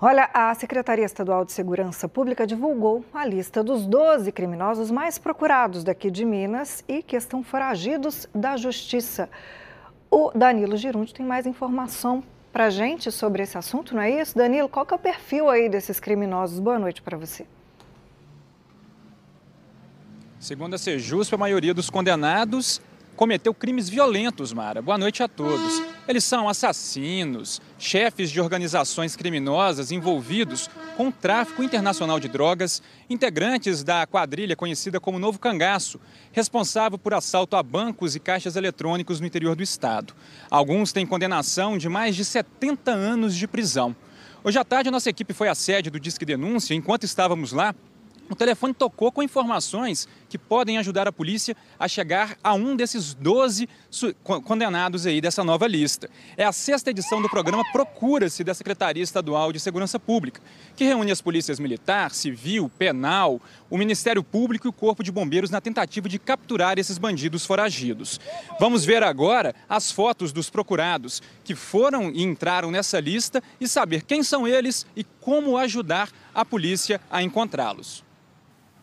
Olha, a Secretaria Estadual de Segurança Pública divulgou a lista dos 12 criminosos mais procurados daqui de Minas e que estão foragidos da Justiça. O Danilo Girundi tem mais informação para gente sobre esse assunto, não é isso? Danilo, qual que é o perfil aí desses criminosos? Boa noite para você. Segundo a Sejus, a maioria dos condenados cometeu crimes violentos, Mara. Boa noite a todos. Eles são assassinos, chefes de organizações criminosas envolvidos com o tráfico internacional de drogas, integrantes da quadrilha conhecida como Novo Cangaço, responsável por assalto a bancos e caixas eletrônicos no interior do estado. Alguns têm condenação de mais de 70 anos de prisão. Hoje à tarde, a nossa equipe foi à sede do Disque Denúncia. Enquanto estávamos lá, o telefone tocou com informações que podem ajudar a polícia a chegar a um desses 12 condenados aí dessa nova lista. É a sexta edição do programa Procura-se da Secretaria Estadual de Segurança Pública, que reúne as polícias militar, civil, penal, o Ministério Público e o Corpo de Bombeiros na tentativa de capturar esses bandidos foragidos. Vamos ver agora as fotos dos procurados que foram e entraram nessa lista e saber quem são eles e como ajudar a polícia a encontrá-los.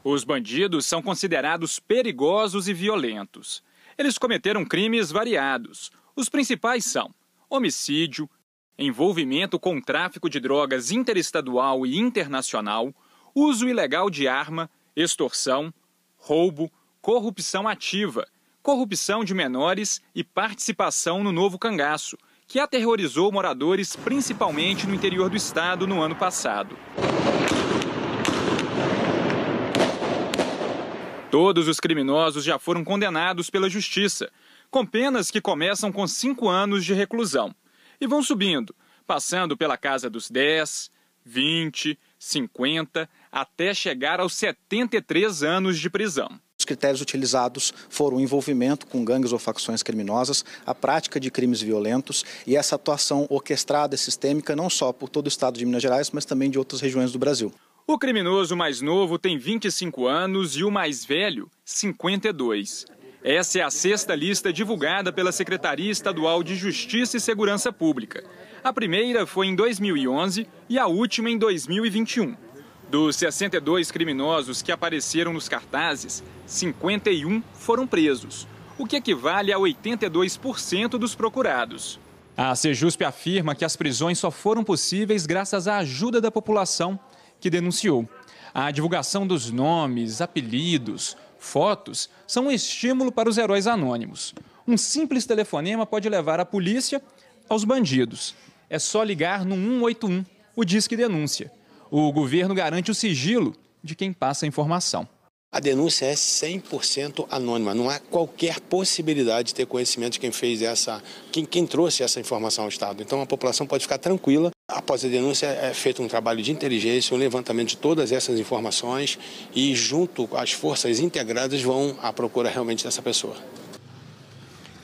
Os bandidos são considerados perigosos e violentos. Eles cometeram crimes variados. Os principais são homicídio, envolvimento com tráfico de drogas interestadual e internacional, uso ilegal de arma, extorsão, roubo, corrupção ativa, corrupção de menores e participação no novo cangaço, que aterrorizou moradores principalmente no interior do estado no ano passado. Todos os criminosos já foram condenados pela justiça, com penas que começam com cinco anos de reclusão e vão subindo, passando pela casa dos 10, 20, 50, até chegar aos 73 anos de prisão. Os critérios utilizados foram o envolvimento com gangues ou facções criminosas, a prática de crimes violentos e essa atuação orquestrada e sistêmica não só por todo o estado de Minas Gerais, mas também de outras regiões do Brasil. O criminoso mais novo tem 25 anos e o mais velho, 52. Essa é a sexta lista divulgada pela Secretaria Estadual de Justiça e Segurança Pública. A primeira foi em 2011 e a última em 2021. Dos 62 criminosos que apareceram nos cartazes, 51 foram presos, o que equivale a 82% dos procurados. A Sejusp afirma que as prisões só foram possíveis graças à ajuda da população que denunciou. A divulgação dos nomes, apelidos, fotos são um estímulo para os heróis anônimos. Um simples telefonema pode levar a polícia aos bandidos. É só ligar no 181, o Disque Denúncia. O governo garante o sigilo de quem passa a informação. A denúncia é 100% anônima, não há qualquer possibilidade de ter conhecimento de quem fez essa, quem, quem trouxe essa informação ao Estado. Então a população pode ficar tranquila Após a denúncia, é feito um trabalho de inteligência, um levantamento de todas essas informações e, junto às forças integradas, vão à procura realmente dessa pessoa.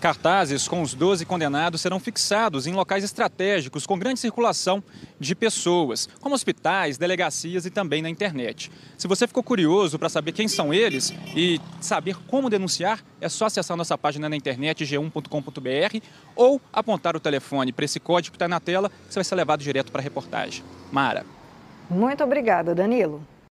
Cartazes com os 12 condenados serão fixados em locais estratégicos com grande circulação de pessoas, como hospitais, delegacias e também na internet. Se você ficou curioso para saber quem são eles e saber como denunciar, é só acessar nossa página na internet g1.com.br ou apontar o telefone para esse código que está na tela, você vai ser levado direto para a reportagem. Mara. Muito obrigada, Danilo.